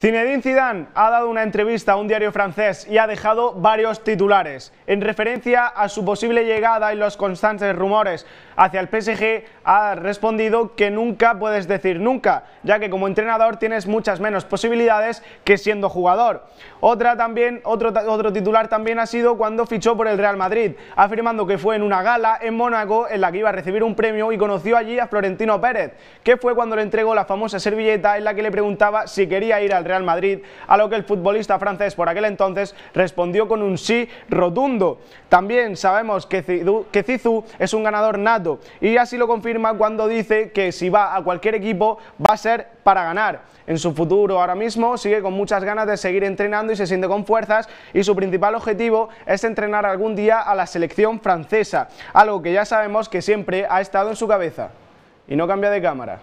Zinedine Zidane ha dado una entrevista a un diario francés y ha dejado varios titulares. En referencia a su posible llegada y los constantes rumores hacia el PSG, ha respondido que nunca puedes decir nunca, ya que como entrenador tienes muchas menos posibilidades que siendo jugador. Otra también, otro, otro titular también ha sido cuando fichó por el Real Madrid, afirmando que fue en una gala en Mónaco en la que iba a recibir un premio y conoció allí a Florentino Pérez, que fue cuando le entregó la famosa servilleta en la que le preguntaba si quería ir al Real Madrid, a lo que el futbolista francés por aquel entonces respondió con un sí rotundo. También sabemos que Cizu es un ganador nato y así lo confirma cuando dice que si va a cualquier equipo va a ser para ganar. En su futuro ahora mismo sigue con muchas ganas de seguir entrenando y se siente con fuerzas y su principal objetivo es entrenar algún día a la selección francesa, algo que ya sabemos que siempre ha estado en su cabeza. Y no cambia de cámara.